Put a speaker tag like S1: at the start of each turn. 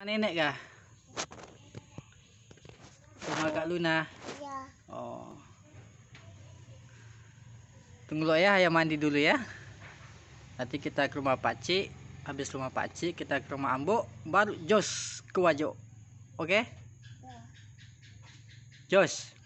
S1: nenek kah? Rumah Kak Luna. Iya. Oh. Tunggu lo ya, ayah mandi dulu ya. Nanti kita ke rumah Pak Cik, habis rumah Pak Cik kita ke rumah Ambo, baru Jos ke Wajo. Oke? Okay? Ya. Jos.